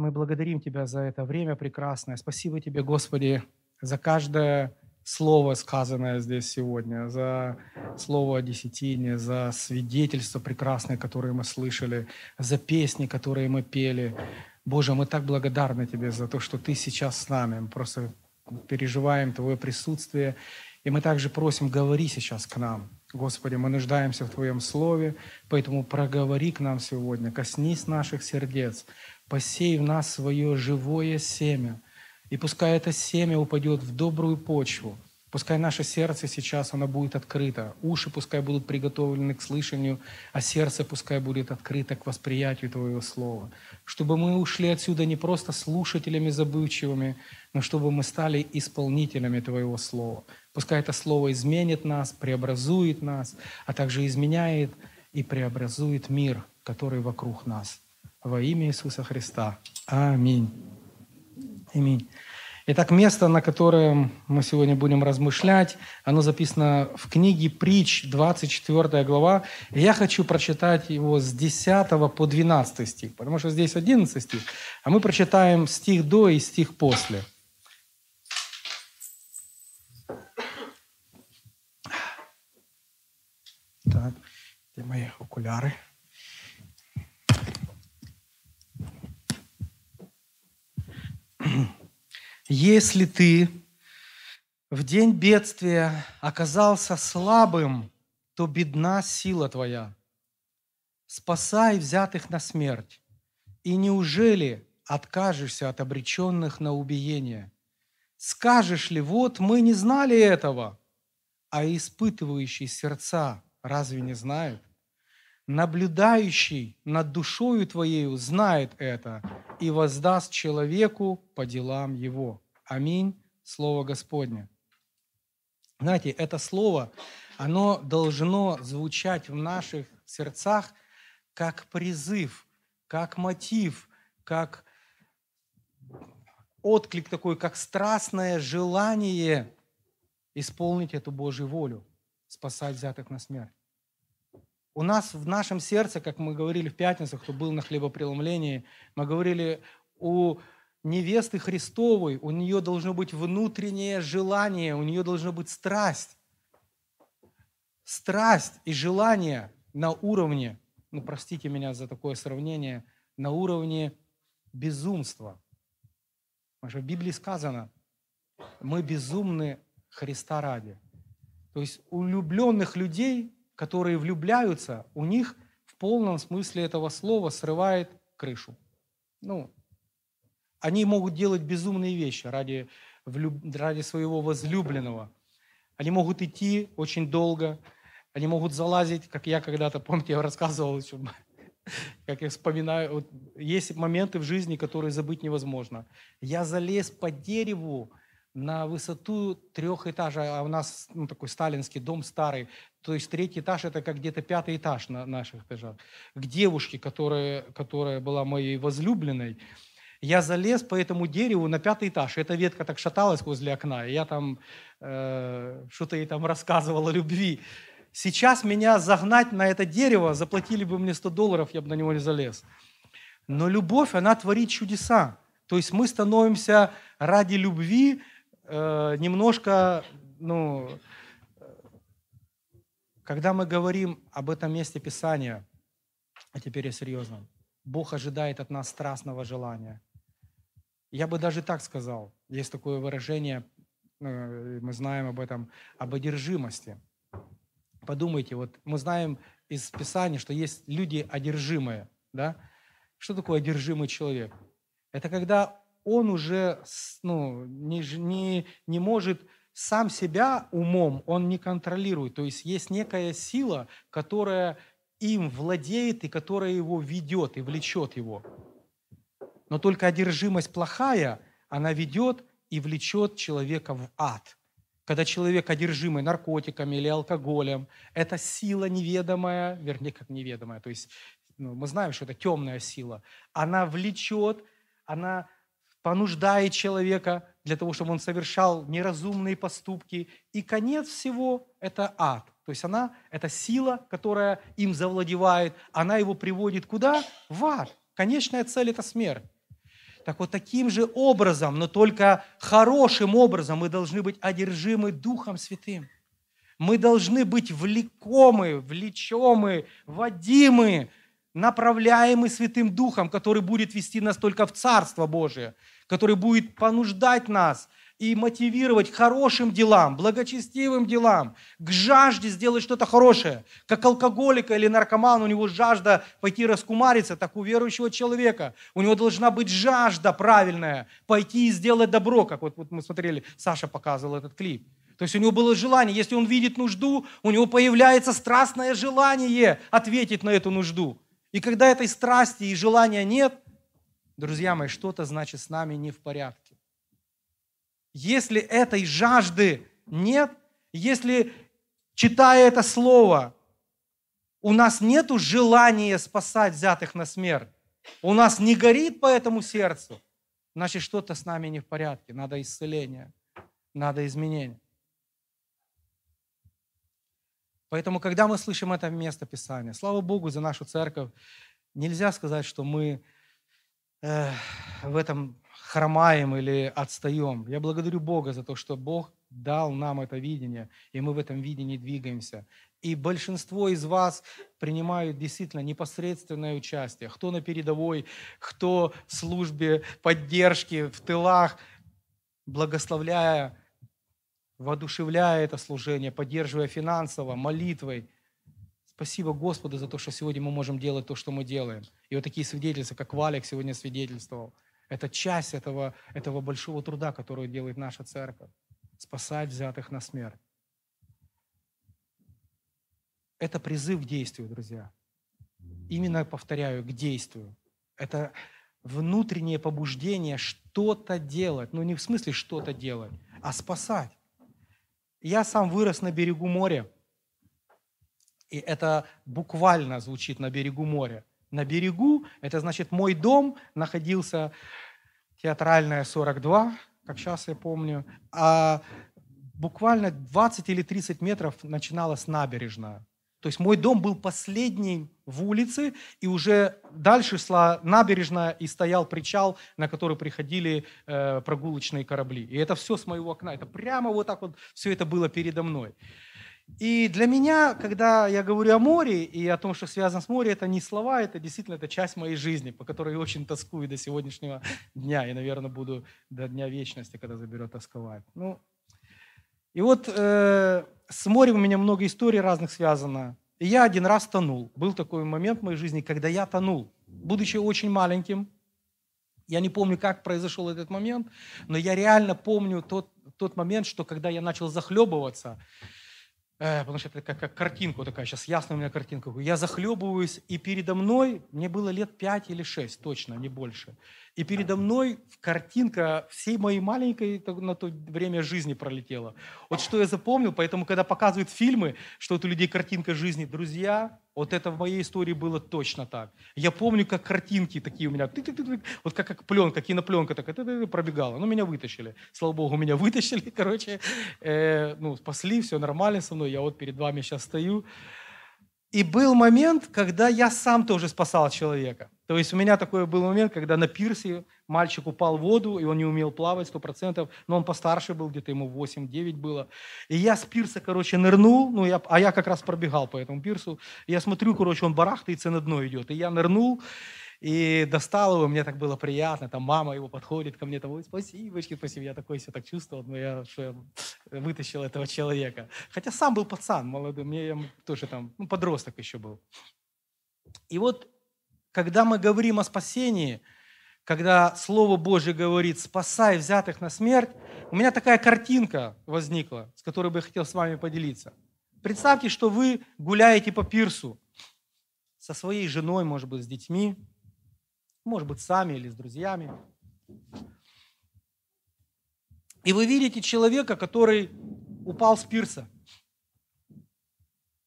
Мы благодарим Тебя за это время прекрасное. Спасибо Тебе, Господи, за каждое слово, сказанное здесь сегодня, за слово о десятине, за свидетельства прекрасные, которые мы слышали, за песни, которые мы пели. Боже, мы так благодарны Тебе за то, что Ты сейчас с нами. Мы просто переживаем Твое присутствие. И мы также просим, говори сейчас к нам. Господи, мы нуждаемся в Твоем Слове, поэтому проговори к нам сегодня, коснись наших сердец, посей в нас свое живое семя. И пускай это семя упадет в добрую почву. Пускай наше сердце сейчас, оно будет открыто. Уши пускай будут приготовлены к слышанию, а сердце пускай будет открыто к восприятию Твоего Слова. Чтобы мы ушли отсюда не просто слушателями забывчивыми, но чтобы мы стали исполнителями Твоего Слова. Пускай это Слово изменит нас, преобразует нас, а также изменяет и преобразует мир, который вокруг нас. Во имя Иисуса Христа. Аминь. Аминь. Итак, место, на которое мы сегодня будем размышлять, оно записано в книге «Притч», 24 глава. И я хочу прочитать его с 10 по 12 стих, потому что здесь 11 стих, а мы прочитаем стих до и стих после. Так, где мои окуляры? Если ты в день бедствия оказался слабым, то бедна сила твоя. Спасай взятых на смерть. И неужели откажешься от обреченных на убиение? Скажешь ли, вот мы не знали этого, а испытывающий сердца разве не знает? Наблюдающий над душою твоею знает это, и воздаст человеку по делам его». Аминь. Слово Господне. Знаете, это слово, оно должно звучать в наших сердцах как призыв, как мотив, как отклик такой, как страстное желание исполнить эту Божью волю, спасать взятых на смерть. У нас в нашем сердце, как мы говорили в пятницу, кто был на хлебопреломлении, мы говорили, у невесты Христовой, у нее должно быть внутреннее желание, у нее должно быть страсть. Страсть и желание на уровне, ну простите меня за такое сравнение, на уровне безумства. Потому что в Библии сказано, мы безумны Христа ради. То есть у влюбленных людей которые влюбляются, у них в полном смысле этого слова срывает крышу. Ну, они могут делать безумные вещи ради, влюб... ради своего возлюбленного. Они могут идти очень долго, они могут залазить, как я когда-то, помните, я рассказывал, как я вспоминаю, вот есть моменты в жизни, которые забыть невозможно. Я залез по дереву, на высоту трех этажа, а у нас ну, такой сталинский дом старый, то есть третий этаж это как где-то пятый этаж на наших этажах, к девушке, которая, которая была моей возлюбленной, я залез по этому дереву на пятый этаж. Эта ветка так шаталась возле окна. И я там э, что-то ей там рассказывал о любви. Сейчас меня загнать на это дерево, заплатили бы мне 100 долларов, я бы на него не залез. Но любовь, она творит чудеса. То есть мы становимся ради любви э, немножко, ну, когда мы говорим об этом месте Писания, а теперь я серьезно, Бог ожидает от нас страстного желания. Я бы даже так сказал, есть такое выражение, э, мы знаем об этом, об одержимости. Подумайте, вот мы знаем из Писания, что есть люди одержимые, да? Что такое одержимый человек? Это когда он уже ну, не, не, не может сам себя умом, он не контролирует. То есть есть некая сила, которая им владеет и которая его ведет и влечет его. Но только одержимость плохая, она ведет и влечет человека в ад. Когда человек одержимый наркотиками или алкоголем, это сила неведомая, вернее, как неведомая, то есть ну, мы знаем, что это темная сила, она влечет, она понуждает человека для того, чтобы он совершал неразумные поступки. И конец всего – это ад. То есть она – это сила, которая им завладевает, она его приводит куда? В ад. Конечная цель – это смерть. Так вот таким же образом, но только хорошим образом мы должны быть одержимы Духом Святым. Мы должны быть влекомы, влечомы, водимы направляемы Святым Духом, который будет вести нас только в Царство Божие, который будет понуждать нас и мотивировать хорошим делам, благочестивым делам, к жажде сделать что-то хорошее. Как алкоголика или наркоман, у него жажда пойти раскумариться, так у верующего человека. У него должна быть жажда правильная, пойти и сделать добро, как вот, вот мы смотрели, Саша показывал этот клип. То есть у него было желание, если он видит нужду, у него появляется страстное желание ответить на эту нужду. И когда этой страсти и желания нет, друзья мои, что-то значит с нами не в порядке. Если этой жажды нет, если, читая это слово, у нас нет желания спасать взятых на смерть, у нас не горит по этому сердцу, значит, что-то с нами не в порядке, надо исцеление, надо изменение. Поэтому, когда мы слышим это место Писания, слава Богу за нашу церковь, нельзя сказать, что мы э, в этом хромаем или отстаем. Я благодарю Бога за то, что Бог дал нам это видение, и мы в этом видении двигаемся. И большинство из вас принимают действительно непосредственное участие. Кто на передовой, кто в службе поддержки, в тылах, благословляя воодушевляя это служение, поддерживая финансово, молитвой. Спасибо Господу за то, что сегодня мы можем делать то, что мы делаем. И вот такие свидетельства, как Валик сегодня свидетельствовал, это часть этого, этого большого труда, который делает наша церковь. Спасать взятых на смерть. Это призыв к действию, друзья. Именно, повторяю, к действию. Это внутреннее побуждение что-то делать. Ну, не в смысле что-то делать, а спасать. Я сам вырос на берегу моря, и это буквально звучит на берегу моря. На берегу, это значит, мой дом находился театральная 42, как сейчас я помню, а буквально 20 или 30 метров начиналась набережная. То есть мой дом был последний в улице, и уже дальше шла набережная, и стоял причал, на который приходили э, прогулочные корабли. И это все с моего окна. Это прямо вот так вот все это было передо мной. И для меня, когда я говорю о море и о том, что связано с морем, это не слова, это действительно это часть моей жизни, по которой я очень тоскую до сегодняшнего дня. И, наверное, буду до дня вечности, когда заберу тосковать. Ну, и вот э, с морем у меня много историй разных связано. И я один раз тонул. Был такой момент в моей жизни, когда я тонул. Будучи очень маленьким, я не помню, как произошел этот момент, но я реально помню тот, тот момент, что когда я начал захлебываться, э, потому что это как, как картинку такая, сейчас ясно у меня картинка, я захлебываюсь, и передо мной, мне было лет 5 или 6 точно, не больше, и передо мной картинка всей моей маленькой на то время жизни пролетела. Вот что я запомнил, поэтому, когда показывают фильмы, что вот у людей картинка жизни, друзья, вот это в моей истории было точно так. Я помню, как картинки такие у меня, ты -ты -ты вот как, как пленка, кинопленка такая пробегала. Ну, меня вытащили. Слава богу, меня вытащили, короче. Э, ну, спасли, все нормально со мной. Я вот перед вами сейчас стою. И был момент, когда я сам тоже спасал человека. То есть у меня такой был момент, когда на пирсе мальчик упал в воду, и он не умел плавать процентов, но он постарше был, где-то ему 8-9 было. И я с пирса, короче, нырнул, ну, я, а я как раз пробегал по этому пирсу. и Я смотрю, короче, он барахтается на дно идет. И я нырнул, и достал его, мне так было приятно. Там мама его подходит ко мне, там, ой, спасибочки, спасибо. Я такой себя так чувствовал, но ну, я, что я вытащил этого человека. Хотя сам был пацан молодой, мне я тоже там, ну, подросток еще был. И вот, когда мы говорим о спасении, когда Слово Божье говорит «спасай взятых на смерть», у меня такая картинка возникла, с которой бы я хотел с вами поделиться. Представьте, что вы гуляете по пирсу со своей женой, может быть, с детьми, может быть, сами или с друзьями. И вы видите человека, который упал с пирса.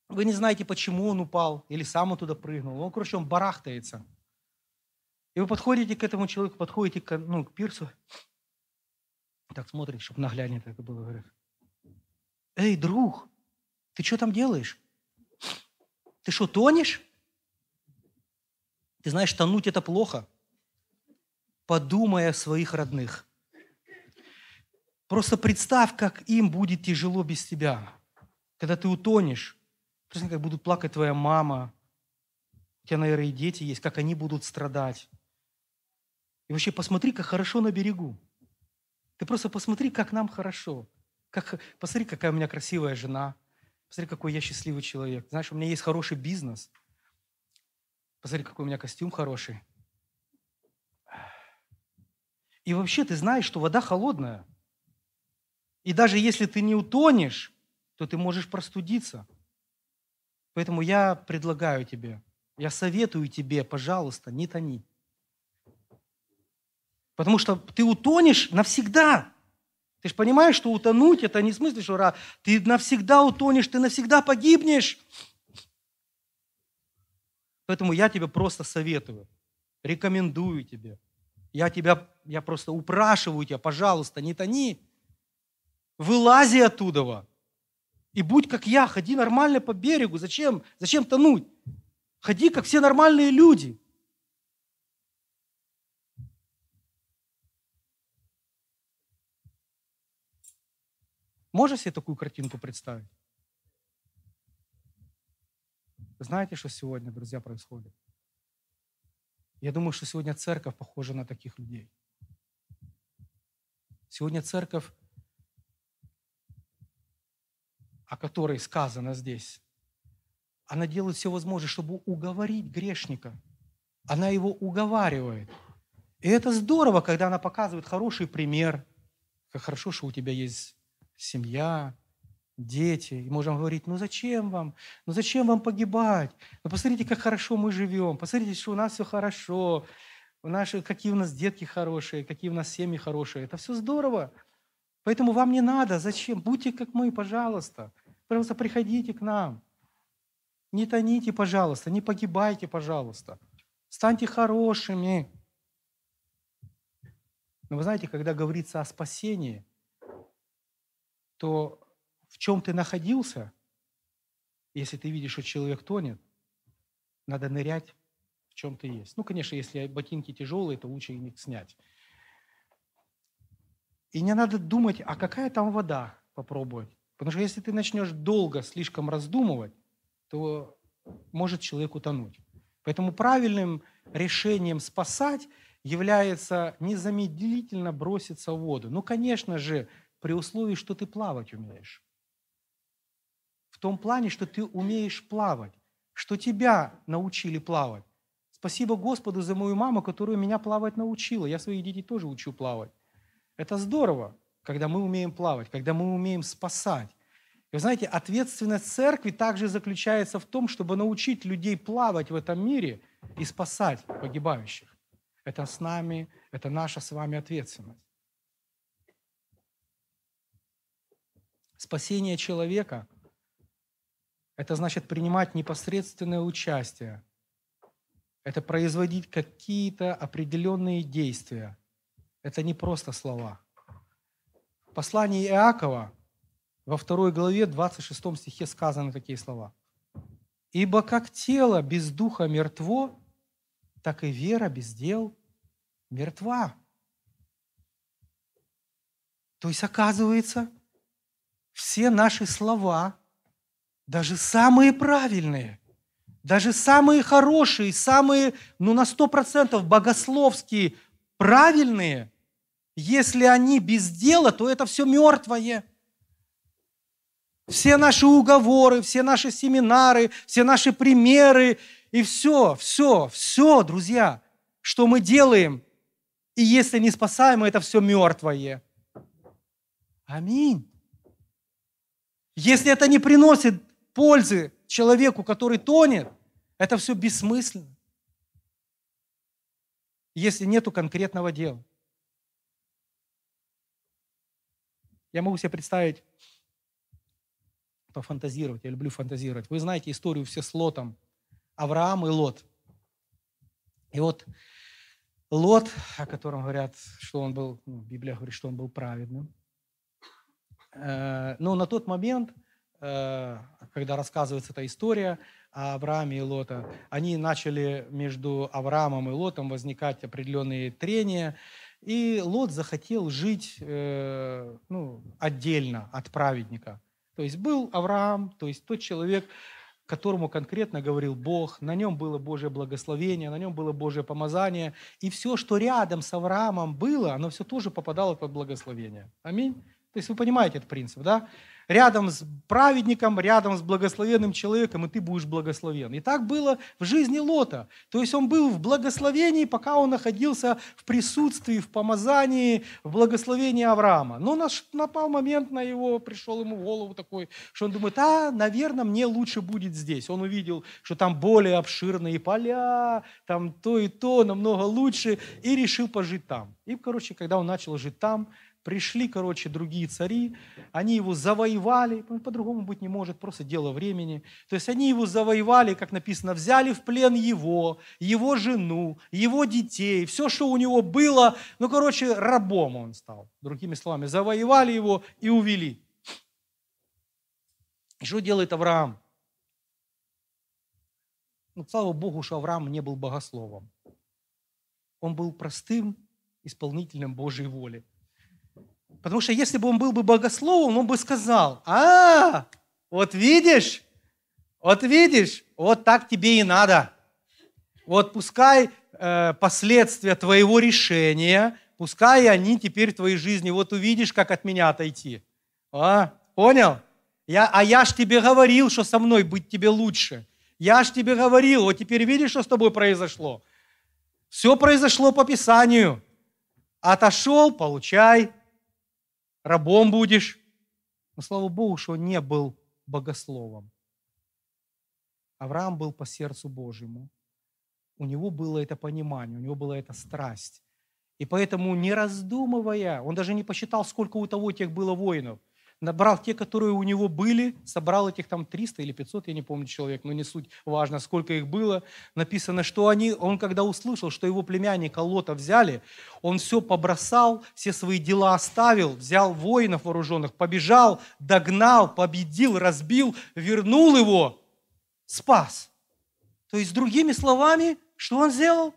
Вы не знаете, почему он упал, или сам он туда прыгнул. Он, короче, он барахтается. И вы подходите к этому человеку, подходите к, ну, к пирсу, так смотрите, чтобы нагляднее так было, говорит. Эй, друг, ты что там делаешь? Ты что, тонешь? Ты знаешь, тонуть это плохо подумай о своих родных. Просто представь, как им будет тяжело без тебя, когда ты утонешь. Представь, как будут плакать твоя мама, у тебя, наверное, и дети есть, как они будут страдать. И вообще посмотри, как хорошо на берегу. Ты просто посмотри, как нам хорошо. Как, посмотри, какая у меня красивая жена. Посмотри, какой я счастливый человек. Знаешь, у меня есть хороший бизнес. Посмотри, какой у меня костюм хороший. И вообще ты знаешь, что вода холодная. И даже если ты не утонешь, то ты можешь простудиться. Поэтому я предлагаю тебе, я советую тебе, пожалуйста, не тони. Потому что ты утонешь навсегда. Ты же понимаешь, что утонуть это не в что ра, ты навсегда утонешь, ты навсегда погибнешь. Поэтому я тебе просто советую, рекомендую тебе – я тебя, я просто упрашиваю тебя, пожалуйста, не тони. Вылази оттуда. И будь как я, ходи нормально по берегу. Зачем? Зачем тонуть? Ходи, как все нормальные люди. Можешь себе такую картинку представить? Знаете, что сегодня, друзья, происходит? Я думаю, что сегодня церковь похожа на таких людей. Сегодня церковь, о которой сказано здесь, она делает все возможное, чтобы уговорить грешника. Она его уговаривает. И это здорово, когда она показывает хороший пример, как хорошо, что у тебя есть семья, дети, и можем говорить, ну зачем вам, ну зачем вам погибать, ну посмотрите, как хорошо мы живем, посмотрите, что у нас все хорошо, у нас, какие у нас детки хорошие, какие у нас семьи хорошие, это все здорово, поэтому вам не надо, зачем, будьте как мы, пожалуйста, пожалуйста, приходите к нам, не тоните, пожалуйста, не погибайте, пожалуйста, станьте хорошими. Но вы знаете, когда говорится о спасении, то в чем ты находился, если ты видишь, что человек тонет, надо нырять в чем ты есть. Ну, конечно, если ботинки тяжелые, то лучше их снять. И не надо думать, а какая там вода попробовать. Потому что если ты начнешь долго слишком раздумывать, то может человек утонуть. Поэтому правильным решением спасать является незамедлительно броситься в воду. Ну, конечно же, при условии, что ты плавать умеешь том плане, что ты умеешь плавать, что тебя научили плавать. Спасибо Господу за мою маму, которая меня плавать научила. Я своих детей тоже учу плавать. Это здорово, когда мы умеем плавать, когда мы умеем спасать. И вы знаете, ответственность церкви также заключается в том, чтобы научить людей плавать в этом мире и спасать погибающих. Это с нами, это наша с вами ответственность. Спасение человека – это значит принимать непосредственное участие. Это производить какие-то определенные действия. Это не просто слова. В послании Иакова во второй главе 26 стихе сказаны такие слова. «Ибо как тело без духа мертво, так и вера без дел мертва». То есть, оказывается, все наши слова – даже самые правильные, даже самые хорошие, самые, ну, на сто процентов богословские, правильные, если они без дела, то это все мертвое. Все наши уговоры, все наши семинары, все наши примеры и все, все, все, друзья, что мы делаем, и если не спасаем, это все мертвое. Аминь. Если это не приносит пользы человеку, который тонет, это все бессмысленно, если нету конкретного дела. Я могу себе представить, пофантазировать, я люблю фантазировать. Вы знаете историю все с Лотом, Авраам и Лот. И вот Лот, о котором говорят, что он был, ну, Библия говорит, что он был праведным, э, но на тот момент Э, когда рассказывается эта история о Аврааме и Лота, они начали между Авраамом и Лотом возникать определенные трения, и Лот захотел жить э, ну, отдельно от праведника. То есть был Авраам, то есть тот человек, которому конкретно говорил Бог, на нем было Божье благословение, на нем было Божье помазание, и все, что рядом с Авраамом было, оно все тоже попадало под благословение. Аминь. То есть вы понимаете этот принцип, да? рядом с праведником, рядом с благословенным человеком, и ты будешь благословен. И так было в жизни Лота. То есть он был в благословении, пока он находился в присутствии, в помазании, в благословении Авраама. Но наш, напал момент на его, пришел ему в голову такой, что он думает, а, наверное, мне лучше будет здесь. Он увидел, что там более обширные поля, там то и то, намного лучше, и решил пожить там. И, короче, когда он начал жить там, Пришли, короче, другие цари, они его завоевали, ну, по-другому быть не может, просто дело времени. То есть они его завоевали, как написано, взяли в плен его, его жену, его детей, все, что у него было. Ну, короче, рабом он стал, другими словами. Завоевали его и увели. И что делает Авраам? Ну, слава Богу, что Авраам не был богословом. Он был простым исполнителем Божьей воли. Потому что если бы он был бы богословом, он бы сказал, а, вот видишь, вот видишь, вот так тебе и надо. Вот пускай э, последствия твоего решения, пускай они теперь в твоей жизни, вот увидишь, как от меня отойти. А, понял? Я, а я ж тебе говорил, что со мной быть тебе лучше. Я ж тебе говорил, вот теперь видишь, что с тобой произошло. Все произошло по Писанию. Отошел, получай рабом будешь. Но слава Богу, что он не был богословом. Авраам был по сердцу Божьему. У него было это понимание, у него была эта страсть. И поэтому, не раздумывая, он даже не посчитал, сколько у того тех было воинов – набрал те, которые у него были, собрал этих там 300 или 500, я не помню человек, но не суть, важно, сколько их было. Написано, что они, он когда услышал, что его племянника Лота взяли, он все побросал, все свои дела оставил, взял воинов вооруженных, побежал, догнал, победил, разбил, вернул его, спас. То есть, другими словами, что он сделал?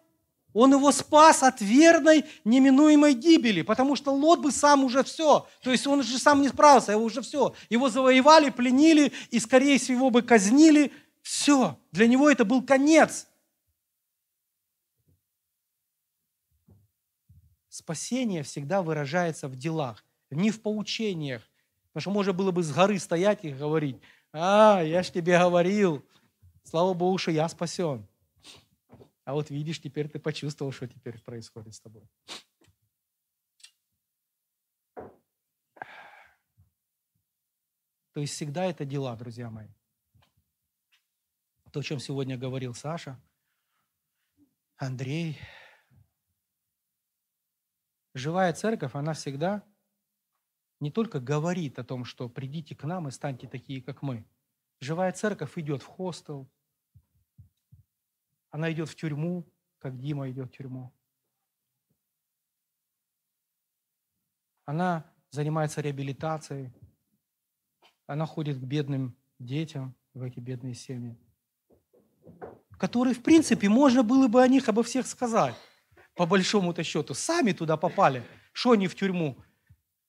Он его спас от верной, неминуемой гибели, потому что Лот бы сам уже все. То есть он же сам не справился, его уже все. Его завоевали, пленили и, скорее всего, бы казнили. Все. Для него это был конец. Спасение всегда выражается в делах, не в поучениях. Потому что можно было бы с горы стоять и говорить, а, я ж тебе говорил, слава Богу, что я спасен. А вот видишь, теперь ты почувствовал, что теперь происходит с тобой. То есть всегда это дела, друзья мои. То, о чем сегодня говорил Саша, Андрей. Живая церковь, она всегда не только говорит о том, что придите к нам и станьте такие, как мы. Живая церковь идет в хостел, она идет в тюрьму, как Дима идет в тюрьму. Она занимается реабилитацией. Она ходит к бедным детям в эти бедные семьи, которые, в принципе, можно было бы о них обо всех сказать, по большому-то счету. Сами туда попали. Что они в тюрьму?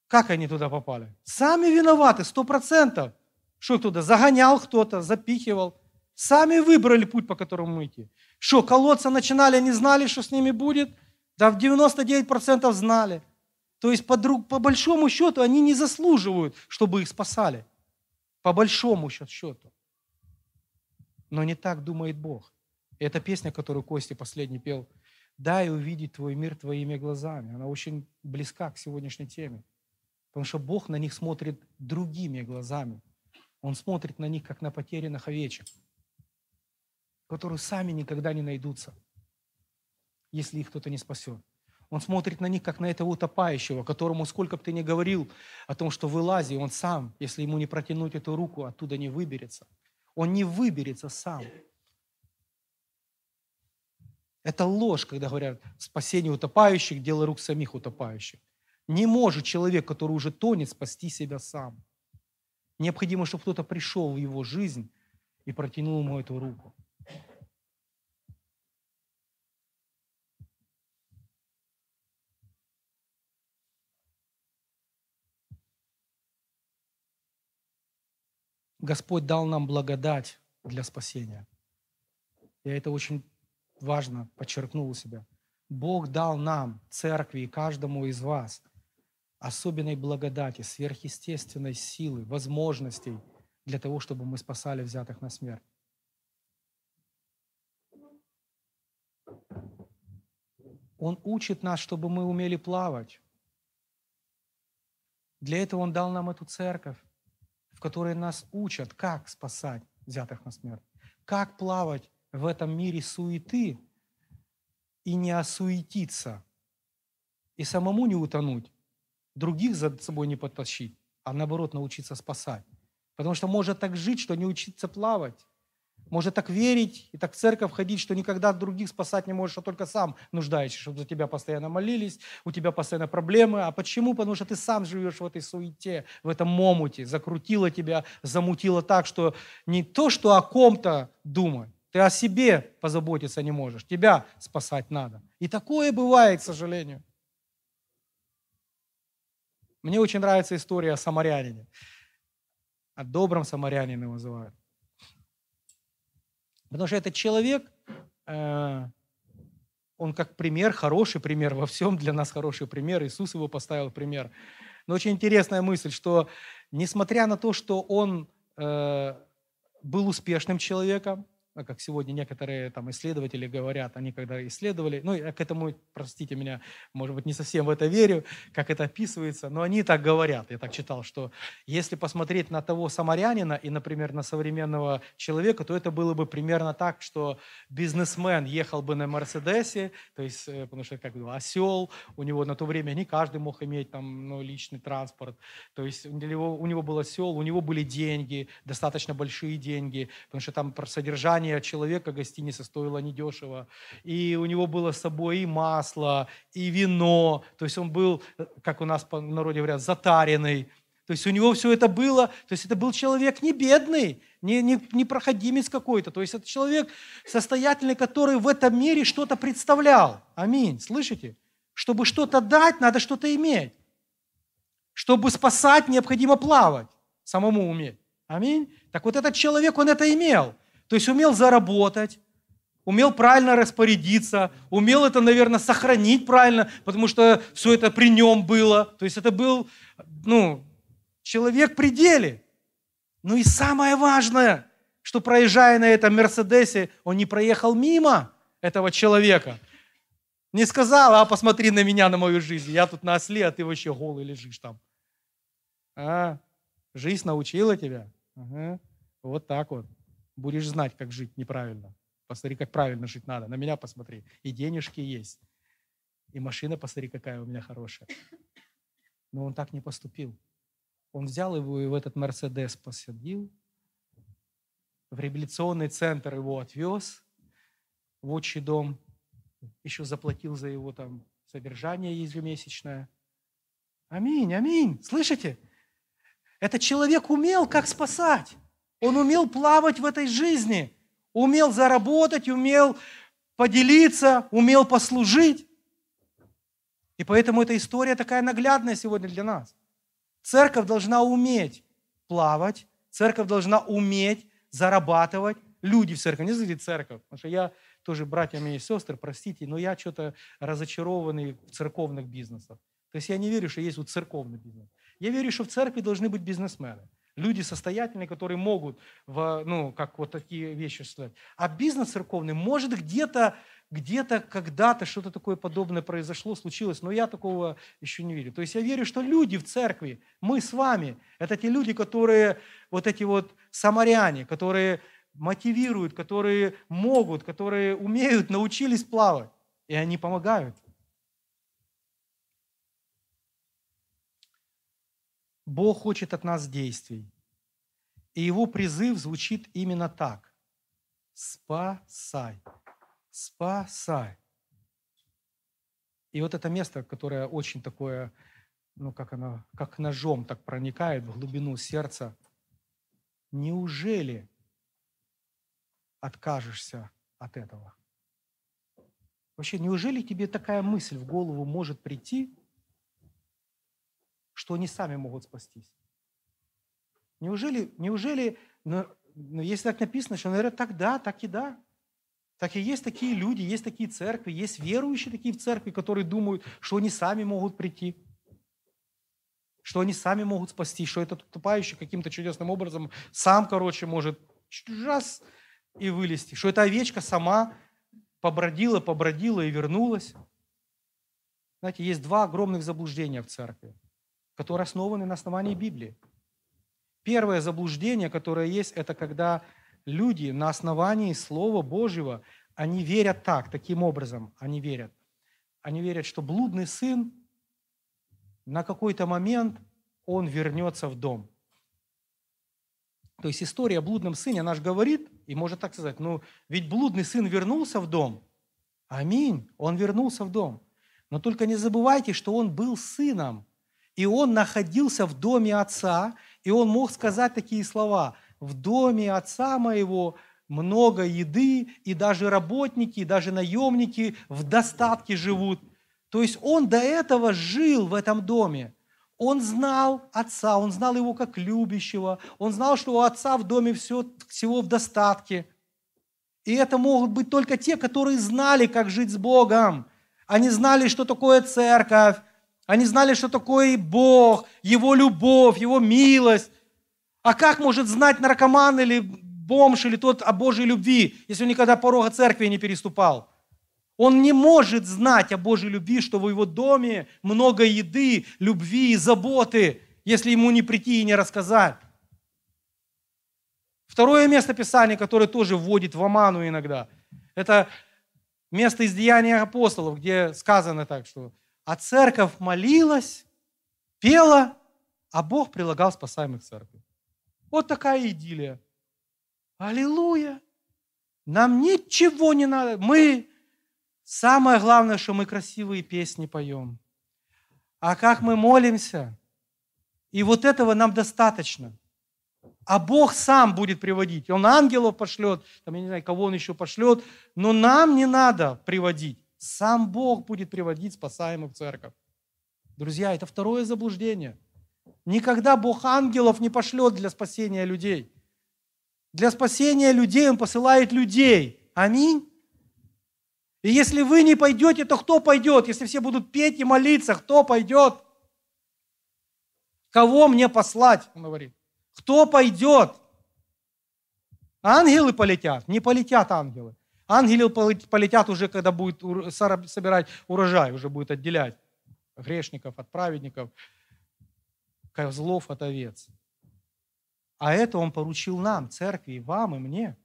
Как они туда попали? Сами виноваты, сто процентов. Что их туда загонял кто-то, запихивал. Сами выбрали путь, по которому идти. Что, колодца начинали, они знали, что с ними будет? Да в 99% знали. То есть, по, друг, по большому счету, они не заслуживают, чтобы их спасали. По большому счету. Но не так думает Бог. И эта песня, которую Костя последний пел. «Дай увидеть твой мир твоими глазами». Она очень близка к сегодняшней теме. Потому что Бог на них смотрит другими глазами. Он смотрит на них, как на потерянных овечек которые сами никогда не найдутся, если их кто-то не спасет. Он смотрит на них, как на этого утопающего, которому сколько бы ты ни говорил о том, что вылази, он сам, если ему не протянуть эту руку, оттуда не выберется. Он не выберется сам. Это ложь, когда говорят спасение утопающих, дело рук самих утопающих. Не может человек, который уже тонет, спасти себя сам. Необходимо, чтобы кто-то пришел в его жизнь и протянул ему эту руку. Господь дал нам благодать для спасения. Я это очень важно подчеркнул у себя. Бог дал нам, церкви и каждому из вас, особенной благодати, сверхъестественной силы, возможностей для того, чтобы мы спасали взятых на смерть. Он учит нас, чтобы мы умели плавать. Для этого Он дал нам эту церковь в которой нас учат, как спасать взятых на смерть, как плавать в этом мире суеты и не осуетиться, и самому не утонуть, других за собой не подтащить, а наоборот научиться спасать. Потому что может так жить, что не учиться плавать, может так верить и так в церковь ходить, что никогда других спасать не можешь, а только сам нуждаешься, чтобы за тебя постоянно молились, у тебя постоянно проблемы. А почему? Потому что ты сам живешь в этой суете, в этом момуте. Закрутило тебя, замутило так, что не то, что о ком-то думай, ты о себе позаботиться не можешь, тебя спасать надо. И такое бывает, к сожалению. Мне очень нравится история о самарянине. О добром самарянине называют. Потому что этот человек, э, он как пример, хороший пример во всем, для нас хороший пример, Иисус его поставил пример. Но очень интересная мысль, что несмотря на то, что он э, был успешным человеком, а как сегодня некоторые там исследователи говорят, они когда исследовали, ну, я к этому, простите меня, может быть, не совсем в это верю, как это описывается, но они так говорят, я так читал, что если посмотреть на того самарянина и, например, на современного человека, то это было бы примерно так, что бизнесмен ехал бы на Мерседесе, то есть, э, потому что, как бы, осел, у него на то время не каждый мог иметь там, ну, личный транспорт, то есть у него, у него был осел, у него были деньги, достаточно большие деньги, потому что там про содержание питание человека гостиница стоила недешево. И у него было с собой и масло, и вино. То есть он был, э, как у нас по народе говорят, затаренный. То есть у него все это было, то есть это был человек не бедный, не, не, не проходимец какой-то, то есть это человек состоятельный, который в этом мире что-то представлял. Аминь. Слышите? Чтобы что-то дать, надо что-то иметь. Чтобы спасать, необходимо плавать, самому уметь. Аминь. Так вот этот человек, он это имел. То есть умел заработать, умел правильно распорядиться, умел это, наверное, сохранить правильно, потому что все это при нем было. То есть это был, ну, человек при деле. Ну и самое важное, что проезжая на этом Мерседесе, он не проехал мимо этого человека. Не сказал, а посмотри на меня, на мою жизнь. Я тут на осле, а ты вообще голый лежишь там. А, жизнь научила тебя. Ага. Вот так вот будешь знать, как жить неправильно. Посмотри, как правильно жить надо. На меня посмотри. И денежки есть. И машина, посмотри, какая у меня хорошая. Но он так не поступил. Он взял его и в этот Мерседес посадил, в реабилитационный центр его отвез, в отчий дом, еще заплатил за его там содержание ежемесячное. Аминь, аминь. Слышите? Этот человек умел, как спасать. Он умел плавать в этой жизни, умел заработать, умел поделиться, умел послужить. И поэтому эта история такая наглядная сегодня для нас. Церковь должна уметь плавать, церковь должна уметь зарабатывать. Люди в церкви, не злите церковь, потому что я тоже братья, и сестры, простите, но я что-то разочарованный в церковных бизнесах. То есть я не верю, что есть вот церковный бизнес. Я верю, что в церкви должны быть бизнесмены. Люди состоятельные, которые могут, в, ну, как вот такие вещи стоят. А бизнес церковный может где-то где-то когда-то что-то такое подобное произошло, случилось, но я такого еще не видел. То есть я верю, что люди в церкви, мы с вами, это те люди, которые вот эти вот самаряне, которые мотивируют, которые могут, которые умеют, научились плавать, и они помогают. Бог хочет от нас действий. И его призыв звучит именно так. Спасай, спасай. И вот это место, которое очень такое, ну как оно, как ножом так проникает в глубину сердца. Неужели откажешься от этого? Вообще, неужели тебе такая мысль в голову может прийти, что они сами могут спастись. Неужели, неужели но, ну, но ну, если так написано, что, наверное, так да, так и да. Так и есть такие люди, есть такие церкви, есть верующие такие в церкви, которые думают, что они сами могут прийти, что они сами могут спасти, что этот утопающий каким-то чудесным образом сам, короче, может раз и вылезти, что эта овечка сама побродила, побродила и вернулась. Знаете, есть два огромных заблуждения в церкви – которые основаны на основании Библии. Первое заблуждение, которое есть, это когда люди на основании Слова Божьего, они верят так, таким образом они верят. Они верят, что блудный сын на какой-то момент он вернется в дом. То есть история о блудном сыне, она же говорит, и может так сказать, ну ведь блудный сын вернулся в дом. Аминь, он вернулся в дом. Но только не забывайте, что он был сыном, и он находился в доме отца, и он мог сказать такие слова. «В доме отца моего много еды, и даже работники, и даже наемники в достатке живут». То есть он до этого жил в этом доме. Он знал отца, он знал его как любящего, он знал, что у отца в доме все, всего в достатке. И это могут быть только те, которые знали, как жить с Богом. Они знали, что такое церковь, они знали, что такое Бог, Его любовь, Его милость. А как может знать наркоман или бомж, или тот о Божьей любви, если он никогда порога церкви не переступал? Он не может знать о Божьей любви, что в его доме много еды, любви и заботы, если ему не прийти и не рассказать. Второе место Писания, которое тоже вводит в оману иногда, это место из Деяния апостолов, где сказано так, что а церковь молилась, пела, а Бог прилагал спасаемых церкви. Вот такая идилия. Аллилуйя! Нам ничего не надо. Мы, самое главное, что мы красивые песни поем. А как мы молимся? И вот этого нам достаточно. А Бог сам будет приводить. Он ангелов пошлет, там, я не знаю, кого он еще пошлет, но нам не надо приводить. Сам Бог будет приводить спасаемых в церковь. Друзья, это второе заблуждение. Никогда Бог ангелов не пошлет для спасения людей. Для спасения людей Он посылает людей. Аминь. И если вы не пойдете, то кто пойдет? Если все будут петь и молиться, кто пойдет? Кого мне послать, он говорит. Кто пойдет? Ангелы полетят? Не полетят ангелы. Ангелы полетят уже, когда будет собирать урожай, уже будет отделять грешников от праведников, козлов от овец. А это он поручил нам, церкви, вам и мне.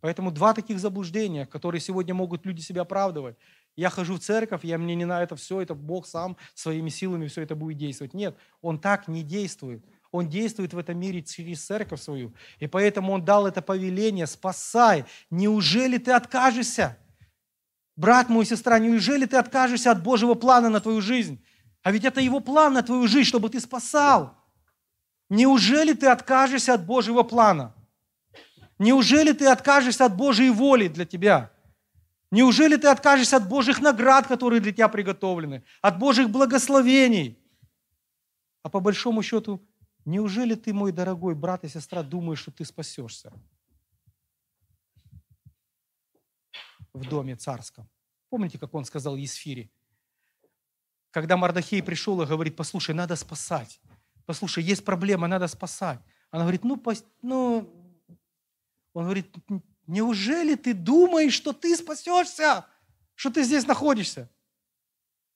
Поэтому два таких заблуждения, которые сегодня могут люди себя оправдывать. Я хожу в церковь, я мне не на это все, это Бог сам своими силами все это будет действовать. Нет, он так не действует. Он действует в этом мире через церковь свою. И поэтому Он дал это повеление, спасай. Неужели ты откажешься? Брат мой, сестра, неужели ты откажешься от Божьего плана на твою жизнь? А ведь это Его план на твою жизнь, чтобы ты спасал. Неужели ты откажешься от Божьего плана? Неужели ты откажешься от Божьей воли для тебя? Неужели ты откажешься от Божьих наград, которые для тебя приготовлены, от Божьих благословений? А по большому счету Неужели ты, мой дорогой брат и сестра, думаешь, что ты спасешься в доме царском? Помните, как он сказал Есфире? Когда Мардахей пришел и говорит, послушай, надо спасать. Послушай, есть проблема, надо спасать. Она говорит, ну, пос... ну... Он говорит, неужели ты думаешь, что ты спасешься? Что ты здесь находишься?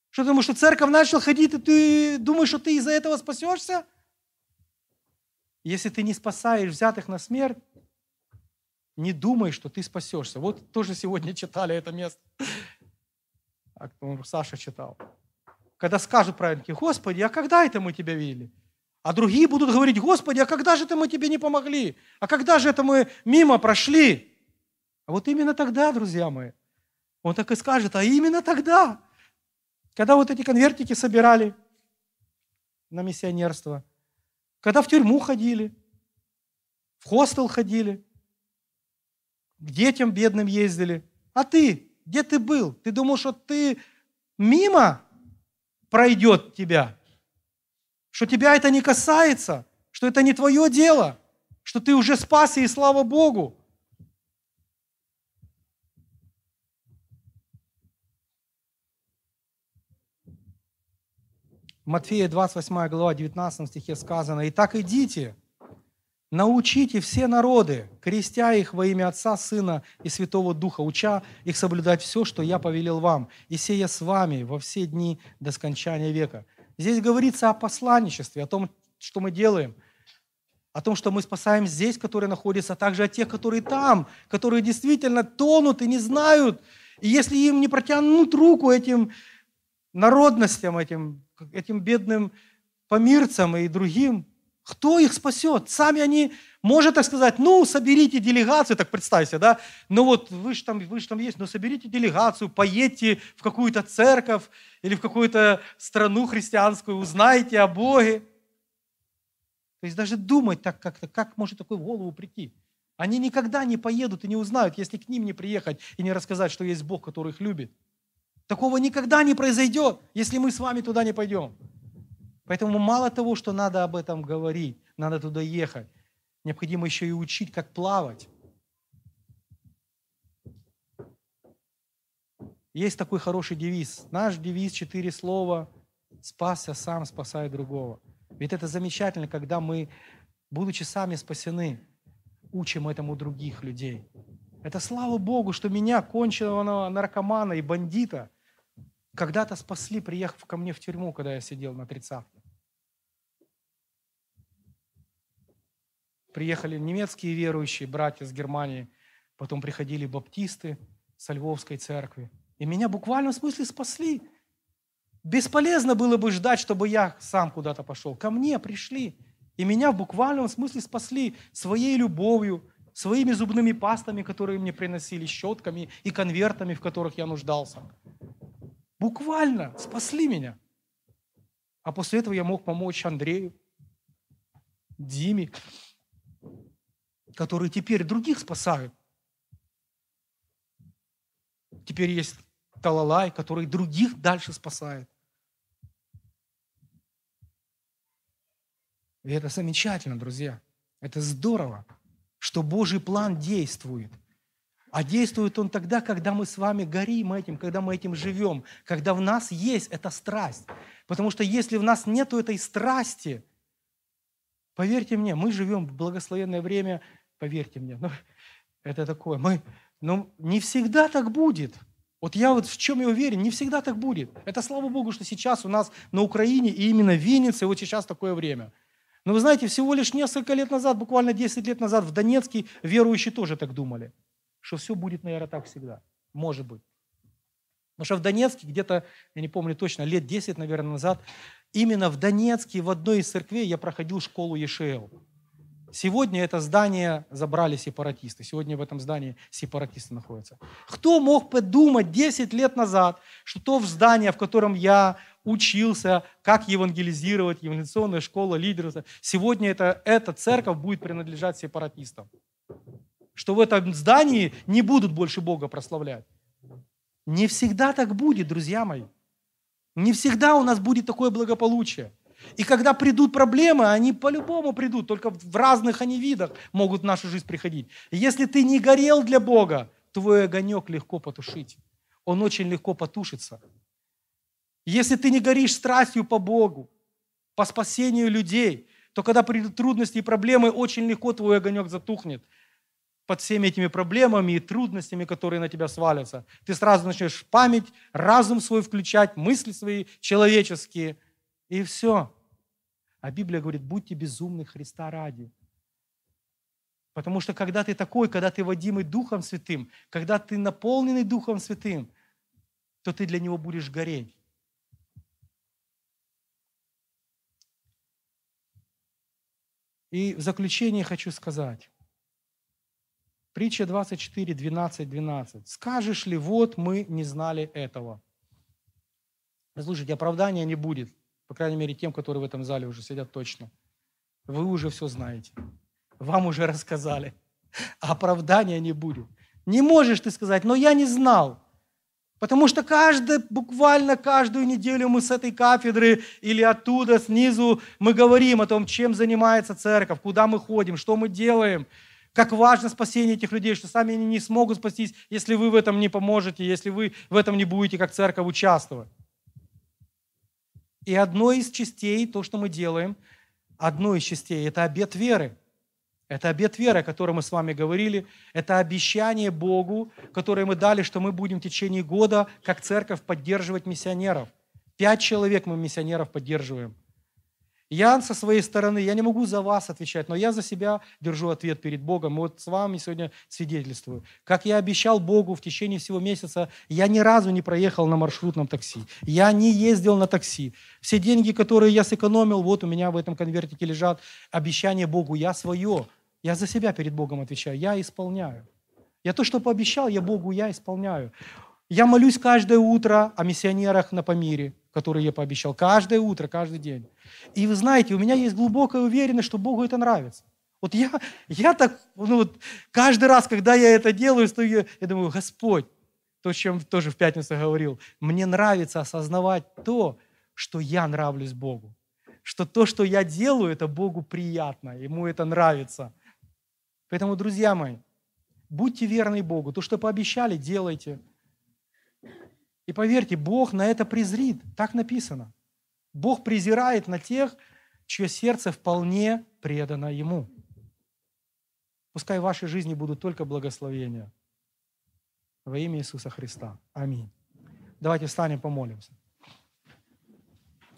Что ты думаешь, что церковь начал ходить, и ты думаешь, что ты из-за этого спасешься? Если ты не спасаешь взятых на смерть, не думай, что ты спасешься. Вот тоже сегодня читали это место. А ну, Саша читал. Когда скажут праведники, Господи, а когда это мы Тебя видели? А другие будут говорить, Господи, а когда же это мы Тебе не помогли? А когда же это мы мимо прошли? А вот именно тогда, друзья мои, он так и скажет, а именно тогда, когда вот эти конвертики собирали на миссионерство – когда в тюрьму ходили, в хостел ходили, к детям бедным ездили. А ты? Где ты был? Ты думал, что ты мимо пройдет тебя? Что тебя это не касается? Что это не твое дело? Что ты уже спас и слава Богу? Матфея 28 глава 19 стихе сказано, «Итак идите, научите все народы, крестя их во имя Отца, Сына и Святого Духа, уча их соблюдать все, что я повелел вам, и сея с вами во все дни до скончания века». Здесь говорится о посланничестве, о том, что мы делаем, о том, что мы спасаем здесь, которые находятся, а также о тех, которые там, которые действительно тонут и не знают, и если им не протянут руку этим народностям этим, этим бедным помирцам и другим. Кто их спасет? Сами они, может так сказать, ну, соберите делегацию, так представьте, да, ну вот вы же там, вы же там есть, но ну, соберите делегацию, поедьте в какую-то церковь или в какую-то страну христианскую, узнайте о Боге. То есть даже думать так как-то, как может такой в голову прийти? Они никогда не поедут и не узнают, если к ним не приехать и не рассказать, что есть Бог, который их любит. Такого никогда не произойдет, если мы с вами туда не пойдем. Поэтому мало того, что надо об этом говорить, надо туда ехать, необходимо еще и учить, как плавать. Есть такой хороший девиз. Наш девиз – четыре слова «Спасся сам, спасай другого». Ведь это замечательно, когда мы, будучи сами спасены, учим этому других людей. Это слава Богу, что меня, конченного наркомана и бандита, когда-то спасли, приехав ко мне в тюрьму, когда я сидел на тридцатке. Приехали немецкие верующие, братья с Германии, потом приходили баптисты со Львовской церкви. И меня буквально в смысле спасли. Бесполезно было бы ждать, чтобы я сам куда-то пошел. Ко мне пришли. И меня в буквальном смысле спасли своей любовью, своими зубными пастами, которые мне приносили, щетками и конвертами, в которых я нуждался. Буквально спасли меня. А после этого я мог помочь Андрею, Диме, которые теперь других спасают. Теперь есть Талалай, который других дальше спасает. И это замечательно, друзья. Это здорово, что Божий план действует. А действует он тогда, когда мы с вами горим этим, когда мы этим живем, когда в нас есть эта страсть. Потому что если в нас нет этой страсти, поверьте мне, мы живем в благословенное время, поверьте мне, ну, это такое, мы, но ну, не всегда так будет. Вот я вот в чем я уверен, не всегда так будет. Это слава Богу, что сейчас у нас на Украине и именно в Виннице вот сейчас такое время. Но вы знаете, всего лишь несколько лет назад, буквально 10 лет назад в Донецке верующие тоже так думали что все будет, наверное, так всегда. Может быть. Потому что в Донецке где-то, я не помню точно, лет 10, наверное, назад, именно в Донецке, в одной из церквей я проходил школу Ешеэл. Сегодня это здание забрали сепаратисты. Сегодня в этом здании сепаратисты находятся. Кто мог подумать 10 лет назад, что то в здании, в котором я учился, как евангелизировать, евангелизационная школа лидеров, сегодня это, эта церковь будет принадлежать сепаратистам что в этом здании не будут больше Бога прославлять. Не всегда так будет, друзья мои. Не всегда у нас будет такое благополучие. И когда придут проблемы, они по-любому придут, только в разных они видах могут в нашу жизнь приходить. Если ты не горел для Бога, твой огонек легко потушить. Он очень легко потушится. Если ты не горишь страстью по Богу, по спасению людей, то когда придут трудности и проблемы, очень легко твой огонек затухнет под всеми этими проблемами и трудностями, которые на тебя свалятся. Ты сразу начнешь память, разум свой включать, мысли свои человеческие, и все. А Библия говорит, будьте безумны Христа ради. Потому что когда ты такой, когда ты водимый Духом Святым, когда ты наполненный Духом Святым, то ты для Него будешь гореть. И в заключение хочу сказать, Притча 24, 12, 12. «Скажешь ли, вот мы не знали этого?» Слушайте, оправдания не будет, по крайней мере, тем, которые в этом зале уже сидят точно. Вы уже все знаете. Вам уже рассказали. Оправдания не будет. Не можешь ты сказать, но я не знал. Потому что каждый, буквально каждую неделю мы с этой кафедры или оттуда, снизу, мы говорим о том, чем занимается церковь, куда мы ходим, что мы делаем – как важно спасение этих людей, что сами они не смогут спастись, если вы в этом не поможете, если вы в этом не будете как церковь участвовать. И одной из частей, то, что мы делаем, одной из частей – это обет веры. Это обет веры, о котором мы с вами говорили. Это обещание Богу, которое мы дали, что мы будем в течение года, как церковь, поддерживать миссионеров. Пять человек мы миссионеров поддерживаем – я со своей стороны, я не могу за вас отвечать, но я за себя держу ответ перед Богом. Вот с вами сегодня свидетельствую. Как я обещал Богу в течение всего месяца, я ни разу не проехал на маршрутном такси. Я не ездил на такси. Все деньги, которые я сэкономил, вот у меня в этом конвертике лежат. Обещание Богу, я свое. Я за себя перед Богом отвечаю. Я исполняю. Я то, что пообещал, я Богу, я исполняю. Я молюсь каждое утро о миссионерах на Памире который я пообещал. Каждое утро, каждый день. И вы знаете, у меня есть глубокая уверенность, что Богу это нравится. Вот я, я так, ну вот каждый раз, когда я это делаю, то я, я думаю, Господь, то, чем тоже в пятницу говорил, мне нравится осознавать то, что я нравлюсь Богу, что то, что я делаю, это Богу приятно, Ему это нравится. Поэтому, друзья мои, будьте верны Богу, то, что пообещали, делайте – и поверьте, Бог на это презрит. Так написано. Бог презирает на тех, чье сердце вполне предано Ему. Пускай в вашей жизни будут только благословения. Во имя Иисуса Христа. Аминь. Давайте встанем, помолимся.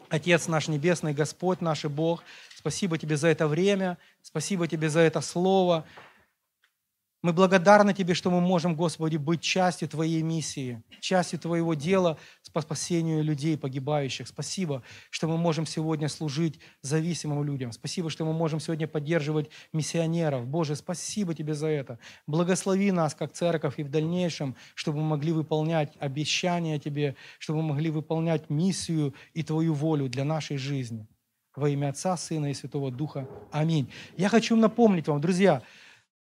Отец наш Небесный, Господь наш и Бог, спасибо Тебе за это время, спасибо Тебе за это Слово. Мы благодарны Тебе, что мы можем, Господи, быть частью Твоей миссии, частью Твоего дела по спасению людей погибающих. Спасибо, что мы можем сегодня служить зависимым людям. Спасибо, что мы можем сегодня поддерживать миссионеров. Боже, спасибо Тебе за это. Благослови нас как церковь и в дальнейшем, чтобы мы могли выполнять обещания Тебе, чтобы мы могли выполнять миссию и Твою волю для нашей жизни. Во имя Отца, Сына и Святого Духа. Аминь. Я хочу напомнить вам, друзья,